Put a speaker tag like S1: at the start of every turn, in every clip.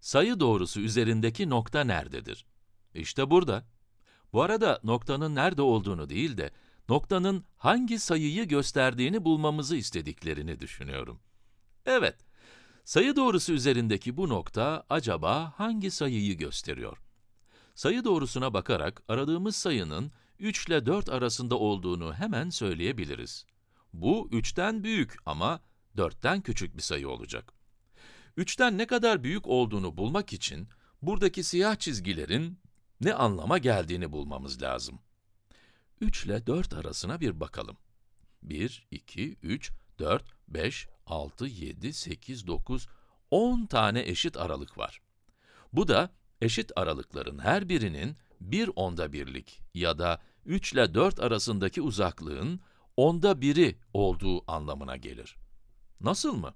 S1: sayı doğrusu üzerindeki nokta nerededir? İşte burada. Bu arada noktanın nerede olduğunu değil de, noktanın hangi sayıyı gösterdiğini bulmamızı istediklerini düşünüyorum. Evet, sayı doğrusu üzerindeki bu nokta acaba hangi sayıyı gösteriyor? Sayı doğrusuna bakarak aradığımız sayının 3 ile 4 arasında olduğunu hemen söyleyebiliriz. Bu 3'ten büyük ama 4'ten küçük bir sayı olacak. 3'ten ne kadar büyük olduğunu bulmak için buradaki siyah çizgilerin ne anlama geldiğini bulmamız lazım. 3 ile 4 arasına bir bakalım. 1, 2, 3, 4, 5, 6, 7, 8, 9, 10 tane eşit aralık var. Bu da eşit aralıkların her birinin 1 onda birlik ya da 3 ile 4 arasındaki uzaklığın onda biri olduğu anlamına gelir. Nasıl mı?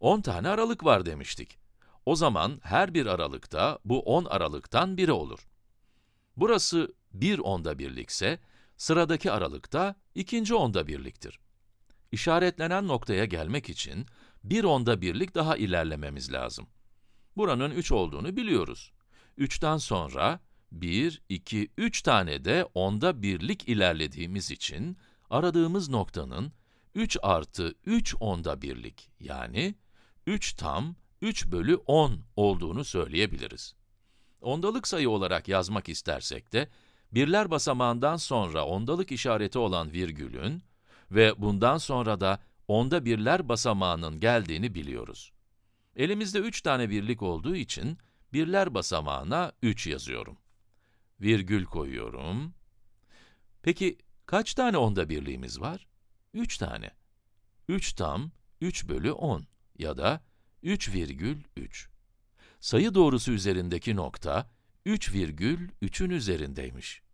S1: 10 tane aralık var demiştik. O zaman her bir aralıkta bu 10 aralıktan biri olur. Burası 1 onda birlikse, sıradaki aralıkta ikinci onda birliktir. İşaretlenen noktaya gelmek için 1 onda birlik daha ilerlememiz lazım. Buranın 3 olduğunu biliyoruz. 3'ten sonra 1, 2, 3 tane de onda birlik ilerlediğimiz için aradığımız noktanın 3 artı 3 onda birlik yani 3 tam, 3 bölü 10 olduğunu söyleyebiliriz. Ondalık sayı olarak yazmak istersek de, birler basamağından sonra ondalık işareti olan virgülün ve bundan sonra da onda birler basamağının geldiğini biliyoruz. Elimizde 3 tane birlik olduğu için, birler basamağına 3 yazıyorum. Virgül koyuyorum. Peki, kaç tane onda birliğimiz var? 3 tane. 3 tam, 3 bölü 10 ya da 3,3. Sayı doğrusu üzerindeki nokta 3,3'ün üzerindeymiş.